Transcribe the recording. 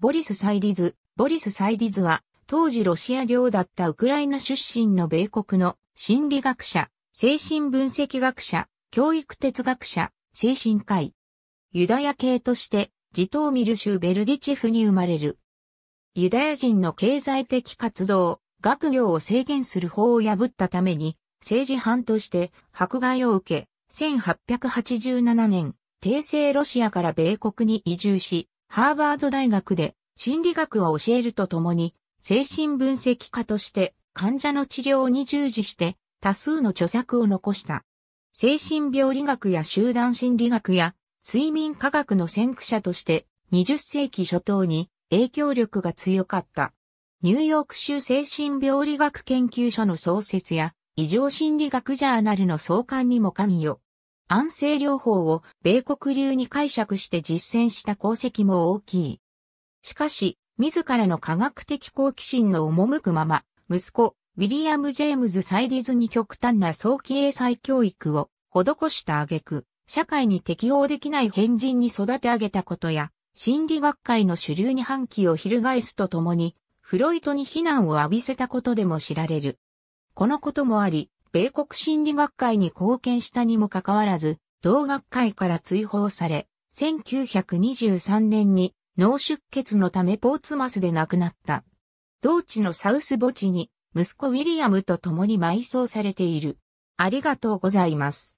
ボリス・サイリズ。ボリス・サイリズは、当時ロシア領だったウクライナ出身の米国の心理学者、精神分析学者、教育哲学者、精神科医。ユダヤ系として、ジトーミル州ベルディチフに生まれる。ユダヤ人の経済的活動、学業を制限する法を破ったために、政治犯として迫害を受け、1887年、帝政ロシアから米国に移住し、ハーバード大学で心理学を教えるとともに、精神分析家として患者の治療に従事して多数の著作を残した。精神病理学や集団心理学や睡眠科学の先駆者として20世紀初頭に影響力が強かった。ニューヨーク州精神病理学研究所の創設や異常心理学ジャーナルの創刊にも関与。安静療法を米国流に解釈して実践した功績も大きい。しかし、自らの科学的好奇心の赴くまま、息子、ウィリアム・ジェームズ・サイディズに極端な早期英才教育を施した挙句、社会に適応できない変人に育て上げたことや、心理学会の主流に反旗を翻すとともに、フロイトに非難を浴びせたことでも知られる。このこともあり、米国心理学会に貢献したにもかかわらず、同学会から追放され、1923年に脳出血のためポーツマスで亡くなった。同地のサウス墓地に息子ウィリアムと共に埋葬されている。ありがとうございます。